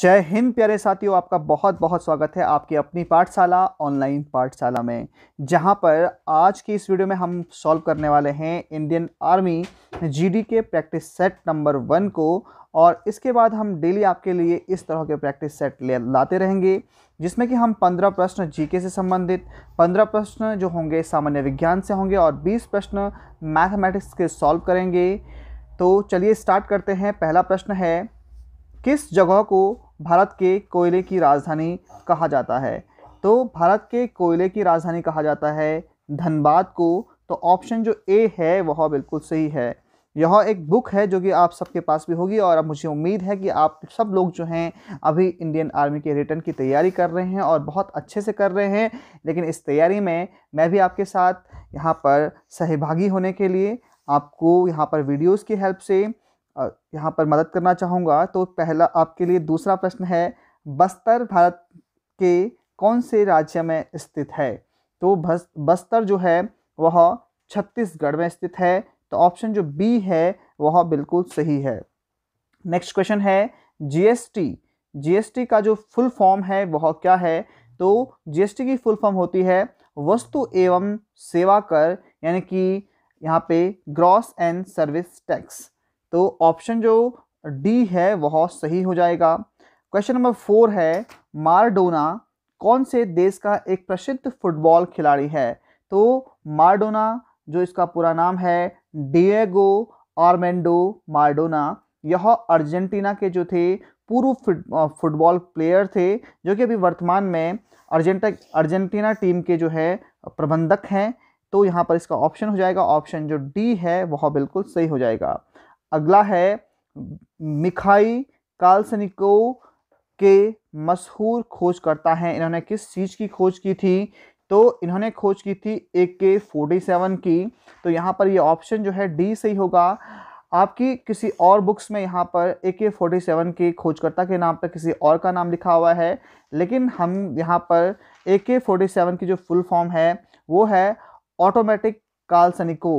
जय हिंद प्यारे साथियों आपका बहुत बहुत स्वागत है आपकी अपनी पाठशाला ऑनलाइन पाठशाला में जहां पर आज की इस वीडियो में हम सॉल्व करने वाले हैं इंडियन आर्मी जीडी के प्रैक्टिस सेट नंबर वन को और इसके बाद हम डेली आपके लिए इस तरह के प्रैक्टिस सेट ले लाते रहेंगे जिसमें कि हम पंद्रह प्रश्न जीके से संबंधित पंद्रह प्रश्न जो होंगे सामान्य विज्ञान से होंगे और बीस प्रश्न मैथमेटिक्स के सॉल्व करेंगे तो चलिए स्टार्ट करते हैं पहला प्रश्न है किस जगह को भारत के कोयले की राजधानी कहा जाता है तो भारत के कोयले की राजधानी कहा जाता है धनबाद को तो ऑप्शन जो ए है वह बिल्कुल सही है यह एक बुक है जो कि आप सबके पास भी होगी और अब मुझे उम्मीद है कि आप सब लोग जो हैं अभी इंडियन आर्मी के रिटर्न की तैयारी कर रहे हैं और बहुत अच्छे से कर रहे हैं लेकिन इस तैयारी में मैं भी आपके साथ यहाँ पर सहभागी होने के लिए आपको यहाँ पर वीडियोस की हेल्प से यहाँ पर मदद करना चाहूँगा तो पहला आपके लिए दूसरा प्रश्न है बस्तर भारत के कौन से राज्य में स्थित है तो बस्तर जो है वह छत्तीसगढ़ में स्थित है तो ऑप्शन जो बी है वह बिल्कुल सही है नेक्स्ट क्वेश्चन है जीएसटी जीएसटी का जो फुल फॉर्म है वह क्या है तो जीएसटी की फुल फॉर्म होती है वस्तु एवं सेवा कर यानी कि यहाँ पे ग्रॉस एंड सर्विस टैक्स तो ऑप्शन जो डी है वह सही हो जाएगा क्वेश्चन नंबर फोर है मारडोना कौन से देश का एक प्रसिद्ध फुटबॉल खिलाड़ी है तो मारडोना जो इसका पूरा नाम है डिएगो आर्मेंडो मारडोना यह अर्जेंटीना के जो थे पूर्व फुटबॉल प्लेयर थे जो कि अभी वर्तमान में अर्जेंटा अर्जेंटीना टीम के जो है प्रबंधक हैं तो यहाँ पर इसका ऑप्शन हो जाएगा ऑप्शन जो डी है वह बिल्कुल सही हो जाएगा अगला है मिखाई कालसनिको के मशहूर खोजकर्ता हैं इन्होंने किस चीज़ की खोज की थी तो इन्होंने खोज की थी ए के फोर्टी सेवन की तो यहाँ पर ये ऑप्शन जो है डी सही होगा आपकी किसी और बुक्स में यहाँ पर ए के फोर्टी सेवन के खोजकर्ता के नाम पर किसी और का नाम लिखा हुआ है लेकिन हम यहाँ पर ए के फोर्टी सेवन की जो फुल फॉर्म है वो है ऑटोमेटिक कालसनिको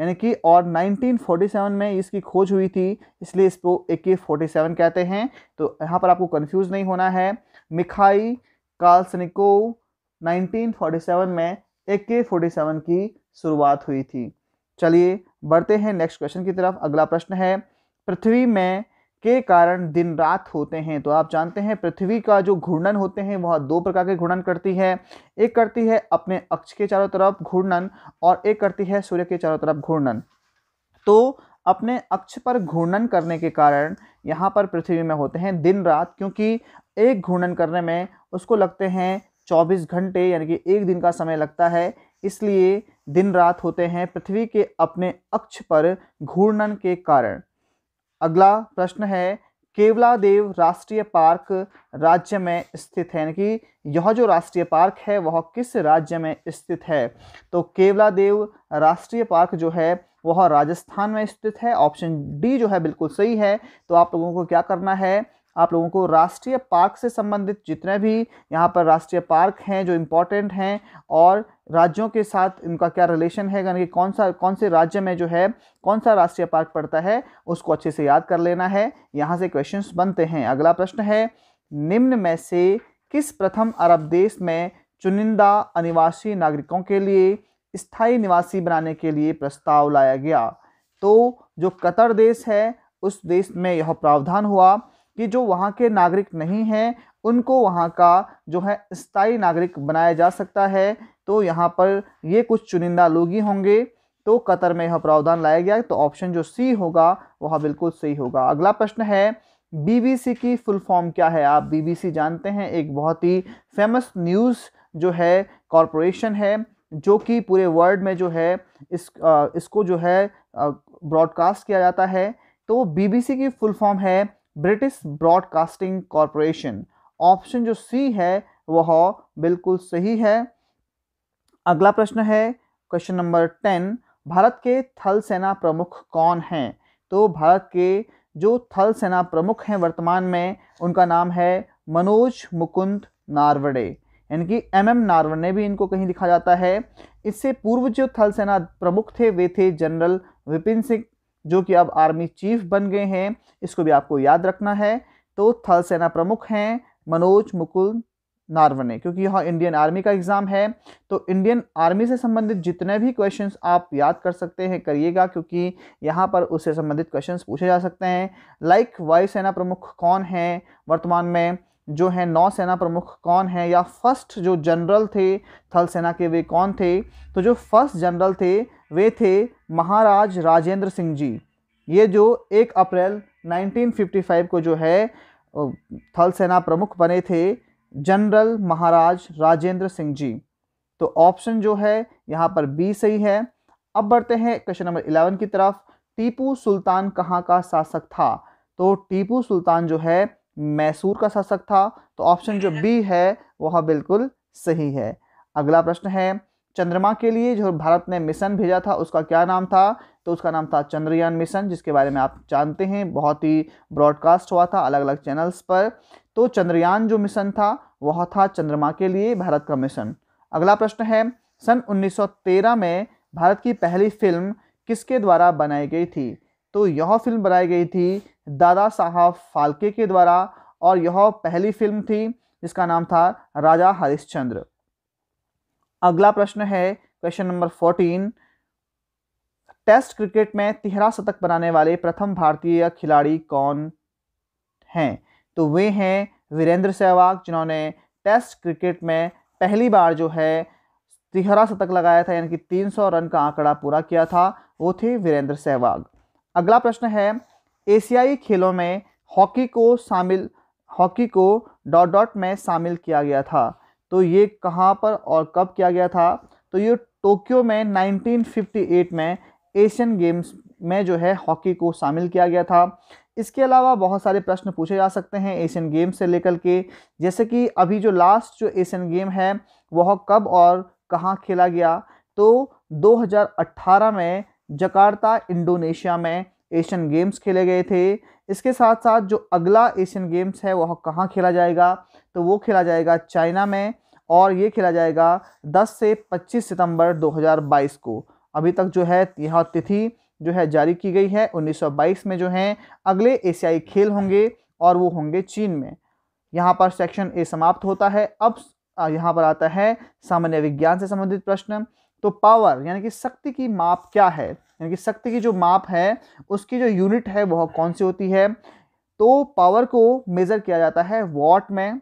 यानी कि और 1947 में इसकी खोज हुई थी इसलिए इसको ए के फोर्टी सेवन कहते हैं तो यहाँ पर आपको कंफ्यूज नहीं होना है मिखाई काल्सनिको 1947 में ए के फोर्टी सेवन की शुरुआत हुई थी चलिए बढ़ते हैं नेक्स्ट क्वेश्चन की तरफ अगला प्रश्न है पृथ्वी में के कारण दिन रात होते हैं तो आप जानते हैं पृथ्वी का जो घूर्णन होते हैं वह दो प्रकार के घूर्णन करती है एक करती है अपने अक्ष के चारों तरफ घूर्णन और एक करती है सूर्य के चारों तरफ घूर्णन तो अपने अक्ष पर घूर्णन करने के कारण यहाँ पर पृथ्वी में होते हैं दिन रात क्योंकि एक घूर्णन करने में उसको लगते हैं 24 घंटे यानी कि एक दिन का समय लगता है इसलिए दिन रात होते हैं पृथ्वी के अपने अक्ष पर घूर्णन के कारण अगला प्रश्न है केवला देव राष्ट्रीय पार्क राज्य में स्थित है यानी कि यह जो राष्ट्रीय पार्क है वह किस राज्य में स्थित है तो केवला देव राष्ट्रीय पार्क जो है वह राजस्थान में स्थित है ऑप्शन डी जो है बिल्कुल सही है तो आप लोगों को क्या करना है आप लोगों को राष्ट्रीय पार्क से संबंधित जितने भी यहाँ पर राष्ट्रीय पार्क हैं जो इम्पोर्टेंट हैं और राज्यों के साथ इनका क्या रिलेशन है यानी कि कौन सा कौन से राज्य में जो है कौन सा राष्ट्रीय पार्क पड़ता है उसको अच्छे से याद कर लेना है यहाँ से क्वेश्चन बनते हैं अगला प्रश्न है निम्न में से किस प्रथम अरब देश में चुनिंदा अनिवासी नागरिकों के लिए स्थायी निवासी बनाने के लिए प्रस्ताव लाया गया तो जो कतर देश है उस देश में यह प्रावधान हुआ कि जो वहाँ के नागरिक नहीं हैं उनको वहाँ का जो है स्थायी नागरिक बनाया जा सकता है तो यहाँ पर ये कुछ चुनिंदा लोग ही होंगे तो कतर में यह प्रावधान लाया गया तो ऑप्शन जो सी होगा वह बिल्कुल सही होगा अगला प्रश्न है बीबीसी की फुल फॉर्म क्या है आप बीबीसी जानते हैं एक बहुत ही फेमस न्यूज़ जो है कॉरपोरेशन है जो कि पूरे वर्ल्ड में जो है इस आ, इसको जो है ब्रॉडकास्ट किया जाता है तो बीबीसी की फुल फॉर्म है ब्रिटिश ब्रॉडकास्टिंग कॉरपोरेशन ऑप्शन जो सी है वह बिल्कुल सही है अगला प्रश्न है क्वेश्चन नंबर टेन भारत के थल सेना प्रमुख कौन हैं तो भारत के जो थल सेना प्रमुख हैं वर्तमान में उनका नाम है मनोज मुकुंद नारवड़े यानी कि एम एम नारवड़े भी इनको कहीं लिखा जाता है इससे पूर्व जो थल सेना प्रमुख थे वे थे जनरल विपिन सिंह जो कि अब आर्मी चीफ बन गए हैं इसको भी आपको याद रखना है तो थल सेना प्रमुख हैं मनोज मुकुल नारवने क्योंकि यहाँ इंडियन आर्मी का एग्ज़ाम है तो इंडियन आर्मी से संबंधित जितने भी क्वेश्चंस आप याद कर सकते हैं करिएगा क्योंकि यहाँ पर उससे संबंधित क्वेश्चंस पूछे जा सकते हैं लाइक वायुसेना प्रमुख कौन है वर्तमान में जो है नौसेना प्रमुख कौन है या फर्स्ट जो जनरल थे थल सेना के वे कौन थे तो जो फर्स्ट जनरल थे वे थे महाराज राजेंद्र सिंह जी ये जो एक अप्रैल 1955 को जो है थल सेना प्रमुख बने थे जनरल महाराज राजेंद्र सिंह जी तो ऑप्शन जो है यहाँ पर बी सही है अब बढ़ते हैं क्वेश्चन नंबर इलेवन की तरफ टीपू सुल्तान कहाँ का शासक था तो टीपू सुल्तान जो है मैसूर का शासक था तो ऑप्शन जो बी है वह बिल्कुल सही है अगला प्रश्न है चंद्रमा के लिए जो भारत ने मिशन भेजा था उसका क्या नाम था तो उसका नाम था चंद्रयान मिशन जिसके बारे में आप जानते हैं बहुत ही ब्रॉडकास्ट हुआ था अलग अलग चैनल्स पर तो चंद्रयान जो मिशन था वह था चंद्रमा के लिए भारत का मिशन अगला प्रश्न है सन 1913 में भारत की पहली फिल्म किसके द्वारा बनाई गई थी तो यह फिल्म बनाई गई थी दादा साहब फाल्के के द्वारा और यह पहली फिल्म थी जिसका नाम था राजा हरिश्चंद्र अगला प्रश्न है question number fourteen test cricket में तिहरा शतक बनाने वाले प्रथम भारतीय खिलाड़ी कौन हैं तो वे हैं वीरेंद्र सहवाग जिन्होंने टेस्ट क्रिकेट में पहली बार जो है तिहरा शतक लगाया था यानी कि 300 रन का आंकड़ा पूरा किया था वो थे वीरेंद्र सहवाग अगला प्रश्न है एशियाई खेलों में हॉकी को शामिल हॉकी को डॉट डॉट में शामिल किया गया था तो ये कहाँ पर और कब किया गया था तो ये टोक्यो में 1958 में एशियन गेम्स में जो है हॉकी को शामिल किया गया था इसके अलावा बहुत सारे प्रश्न पूछे जा सकते हैं एशियन गेम्स से लेकर के जैसे कि अभी जो लास्ट जो एशियन गेम है वह कब और कहाँ खेला गया तो 2018 में जकार्ता इंडोनेशिया में एशियन गेम्स खेले गए थे इसके साथ साथ जो अगला एशियन गेम्स है वह कहाँ खेला जाएगा तो वो खेला जाएगा चाइना में और ये खेला जाएगा 10 से 25 सितंबर 2022 को अभी तक जो है यह तिथि जो है जारी की गई है 1922 में जो है अगले एशियाई खेल होंगे और वो होंगे चीन में यहाँ पर सेक्शन ए समाप्त होता है अब यहाँ पर आता है सामान्य विज्ञान से संबंधित प्रश्न तो पावर यानी कि शक्ति की माप क्या है यानी कि शक्ति की जो माप है उसकी जो यूनिट है वह कौन सी होती है तो पावर को मेज़र किया जाता है वॉट में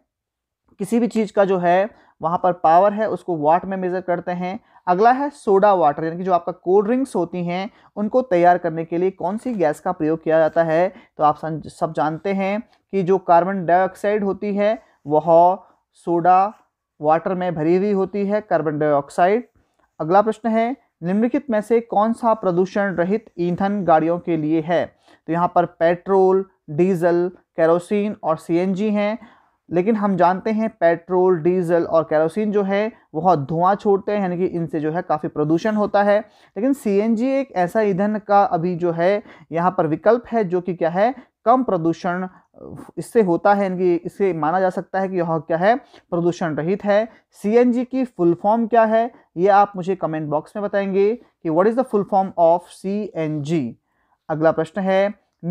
किसी भी चीज़ का जो है वहाँ पर पावर है उसको वाट में मेज़र करते हैं अगला है सोडा वाटर यानी कि जो आपका कोल्ड ड्रिंक्स होती हैं उनको तैयार करने के लिए कौन सी गैस का प्रयोग किया जाता है तो आप सब जानते हैं कि जो कार्बन डाइऑक्साइड होती है वह सोडा वाटर में भरी हुई होती है कार्बन डाइऑक्साइड अगला प्रश्न है निम्नलिखित में से कौन सा प्रदूषण रहित ईंधन गाड़ियों के लिए है तो यहाँ पर पेट्रोल डीजल कैरोसिन और सीएनजी हैं लेकिन हम जानते हैं पेट्रोल डीजल और कैरोसिन जो है बहुत धुआं छोड़ते हैं यानी कि इनसे जो है काफ़ी प्रदूषण होता है लेकिन सी एक ऐसा ईंधन का अभी जो है यहाँ पर विकल्प है जो कि क्या है कम प्रदूषण इससे होता है इनकी इससे माना जा सकता है कि यह क्या है प्रदूषण रहित है सी की फुल फॉर्म क्या है ये आप मुझे कमेंट बॉक्स में बताएंगे कि what is the full form of C अगला प्रश्न है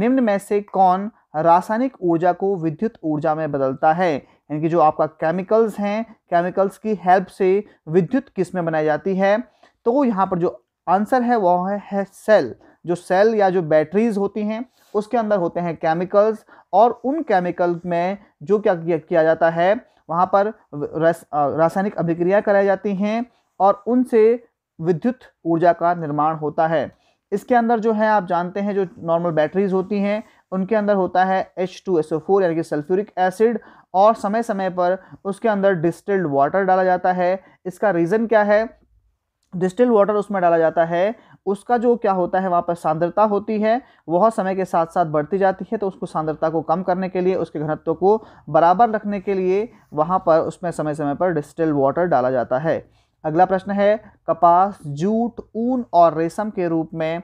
निम्न में से कौन रासायनिक ऊर्जा को विद्युत ऊर्जा में बदलता है यानी कि जो आपका केमिकल्स हैं केमिकल्स की हेल्प से विद्युत किस में बनाई जाती है तो यहाँ पर जो आंसर है वह है, है सेल जो सेल या जो बैटरीज होती हैं उसके अंदर होते हैं केमिकल्स और उन केमिकल में जो क्या किया जाता है वहाँ पर रासायनिक अभिक्रिया कराई जाती हैं और उनसे विद्युत ऊर्जा का निर्माण होता है इसके अंदर जो है आप जानते हैं जो नॉर्मल बैटरीज होती हैं उनके अंदर होता है H two S O four यानी कि सल्फ्यूरिक एसिड और समय समय पर उसके अंदर डिस्टिल्ड वाटर डाला जाता है इसका रीज़न क्या है डिस्टिल्ड वाटर उसमें डाला जाता है उसका जो क्या होता है वहाँ पर सांद्रता होती है वह समय के साथ साथ बढ़ती जाती है तो उसको सांद्रता को कम करने के लिए उसके घनत्व को बराबर रखने के लिए वहाँ पर उसमें समय समय पर डिस्टिल्ड वाटर डाला जाता है अगला प्रश्न है कपास जूट ऊन और रेशम के रूप में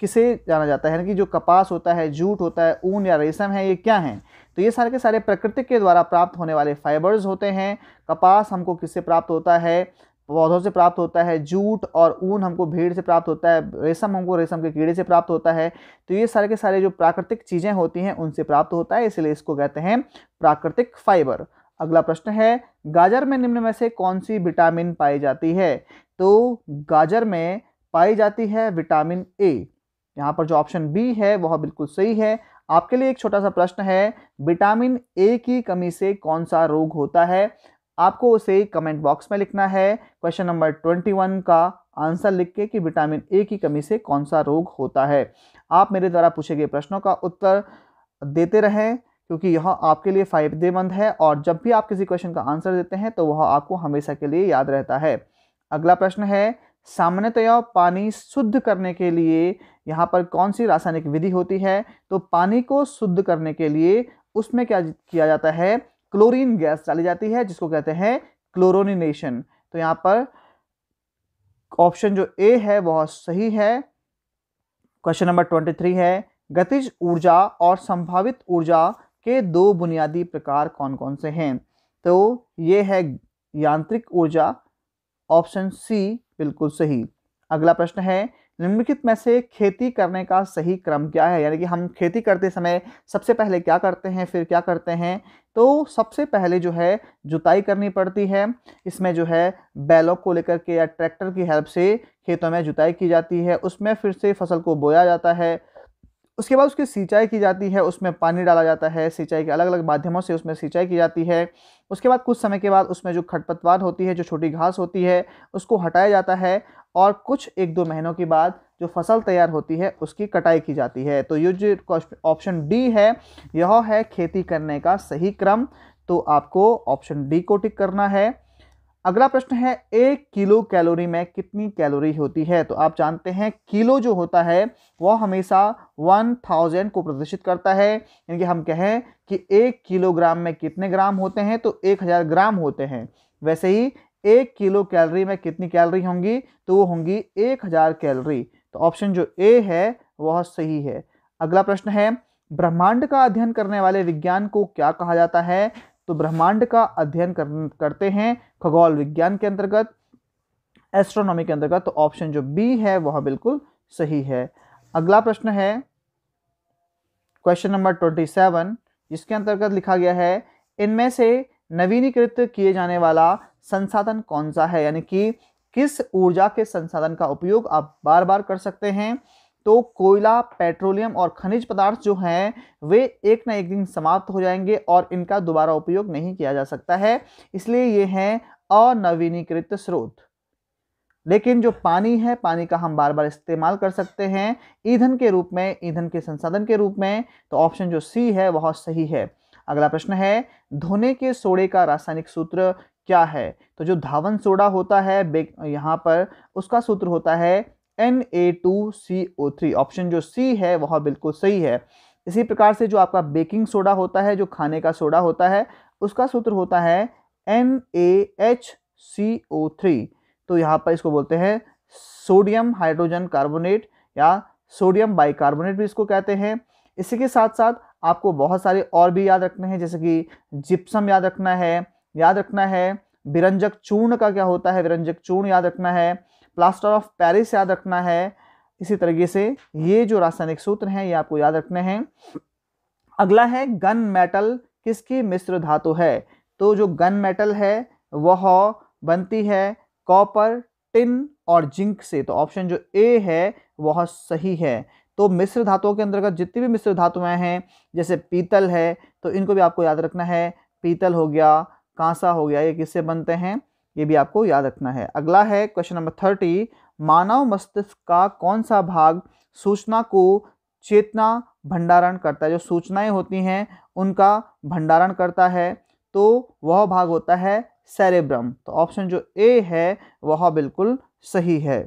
किसे जाना जाता है यानी कि जो कपास होता है जूट होता है ऊन या रेशम है ये क्या हैं तो ये सारे के सारे प्रकृति के द्वारा प्राप्त होने वाले फाइबर्स होते हैं कपास हमको किससे प्राप्त होता है पौधों से प्राप्त होता है जूट और ऊन हमको भीड़ से प्राप्त होता है रेशम हमको रेशम के कीड़े से प्राप्त होता है तो ये सारे के सारे जो प्राकृतिक चीज़ें होती हैं उनसे प्राप्त होता है इसलिए इसको कहते हैं प्राकृतिक फाइबर अगला प्रश्न है गाजर में निम्न में से कौन सी विटामिन पाई जाती है तो गाजर में पाई जाती है विटामिन ए यहाँ पर जो ऑप्शन बी है वह बिल्कुल सही है आपके लिए एक छोटा सा प्रश्न है विटामिन ए की कमी से कौन सा रोग होता है आपको उसे कमेंट बॉक्स में लिखना है क्वेश्चन नंबर ट्वेंटी वन का आंसर लिख के कि विटामिन ए की कमी से कौन सा रोग होता है आप मेरे द्वारा पूछे गए प्रश्नों का उत्तर देते रहें क्योंकि यह आपके लिए फ़ायदेमंद है और जब भी आप किसी क्वेश्चन का आंसर देते हैं तो वह आपको हमेशा के लिए याद रहता है अगला प्रश्न है सामान्यतया पानी शुद्ध करने के लिए यहाँ पर कौन सी रासायनिक विधि होती है तो पानी को शुद्ध करने के लिए उसमें क्या किया जाता है क्लोरीन गैस डाली जाती है जिसको कहते हैं क्लोरोनिनेशन तो यहाँ पर ऑप्शन जो ए है वह सही है क्वेश्चन नंबर ट्वेंटी थ्री है गतिज ऊर्जा और संभावित ऊर्जा के दो बुनियादी प्रकार कौन कौन से हैं तो ये है यांत्रिक ऊर्जा ऑप्शन सी बिल्कुल सही अगला प्रश्न है निम्नलिखित में से खेती करने का सही क्रम क्या है यानी कि हम खेती करते समय सबसे पहले क्या करते हैं फिर क्या करते हैं तो सबसे पहले जो है जुताई करनी पड़ती है इसमें जो है बैलों को लेकर के या ट्रैक्टर की हेल्प से खेतों में जुताई की जाती है उसमें फिर से फसल को बोया जाता है उसके बाद उसकी सिंचाई की जाती है उसमें पानी डाला जाता है सिंचाई के अलग अलग माध्यमों से उसमें सिंचाई की जाती है उसके बाद कुछ समय के बाद उसमें जो खटपतवार होती है जो छोटी घास होती है उसको हटाया जाता है और कुछ एक दो महीनों के बाद जो फसल तैयार होती है उसकी कटाई की जाती है तो ये जो ऑप्शन डी है यह है खेती करने का सही क्रम तो आपको ऑप्शन डी को टिक करना है अगला प्रश्न है एक किलो कैलोरी में कितनी कैलोरी होती है तो आप जानते हैं किलो जो होता है वह हमेशा वन थाउजेंड को प्रदर्शित करता है यानी कि हम कहें कि एक किलोग्राम में कितने ग्राम होते हैं तो एक हज़ार ग्राम होते हैं वैसे ही एक किलो कैलोरी में कितनी कैलोरी होंगी तो वो होंगी एक हज़ार कैलोरी तो ऑप्शन जो ए है वह सही है अगला प्रश्न है ब्रह्मांड का अध्ययन करने वाले विज्ञान को क्या कहा जाता है तो ब्रह्मांड का अध्ययन कर, करते हैं खगोल विज्ञान के अंतर्गत एस्ट्रोनॉमी के अंतर्गत तो ऑप्शन जो बी है वह बिल्कुल सही है अगला प्रश्न है क्वेश्चन नंबर ट्वेंटी सेवन जिसके अंतर्गत लिखा गया है इनमें से नवीनीकृत किए जाने वाला संसाधन कौन सा है यानी कि किस ऊर्जा के संसाधन का उपयोग आप बार बार कर सकते हैं तो कोयला पेट्रोलियम और खनिज पदार्थ जो हैं वे एक ना एक दिन समाप्त हो जाएंगे और इनका दोबारा उपयोग नहीं किया जा सकता है इसलिए ये हैं अनवीनीकृत स्रोत लेकिन जो पानी है पानी का हम बार बार इस्तेमाल कर सकते हैं ईंधन के रूप में ईंधन के संसाधन के रूप में तो ऑप्शन जो सी है वह सही है अगला प्रश्न है धोने के सोडे का रासायनिक सूत्र क्या है तो जो धावन सोडा होता है यहाँ पर उसका सूत्र होता है N A two C O three option जो सी है वह बिल्कुल सही है इसी प्रकार से जो आपका बेकिंग सोडा होता है जो खाने का सोडा होता है उसका सूत्र होता है N A H C O three तो यहाँ पर इसको बोलते हैं सोडियम हाइड्रोजन कार्बोनेट या सोडियम बाइकार्बोनेट भी इसको कहते हैं इसी के साथ साथ आपको बहुत सारे और भी याद रखने हैं जैसे कि जिप्सम याद रखना है याद रखना है विरंजक चूर्ण का क्या होता है विरंजक चूर्ण याद रखना है प्लास्टर ऑफ पेरिस याद रखना है इसी तरीके से ये जो रासायनिक सूत्र हैं ये आपको याद रखने हैं अगला है गन मेटल किसकी मिश्र धातु है तो जो गन मेटल है वह बनती है कॉपर टिन और जिंक से तो ऑप्शन जो ए है वह सही है तो मिश्र धातुओं के अंतर्गत जितनी भी मिश्र धातुएं हैं जैसे पीतल है तो इनको भी आपको याद रखना है पीतल हो गया कांसा हो गया ये किससे बनते हैं ये भी आपको याद रखना है अगला है क्वेश्चन नंबर थर्टी मानव मस्तिष्क का कौन सा भाग सूचना को चेतना भंडारण करता है जो सूचनाएं होती हैं उनका भंडारण करता है तो वह भाग होता है सेरेब्रम तो ऑप्शन जो ए है वह बिल्कुल सही है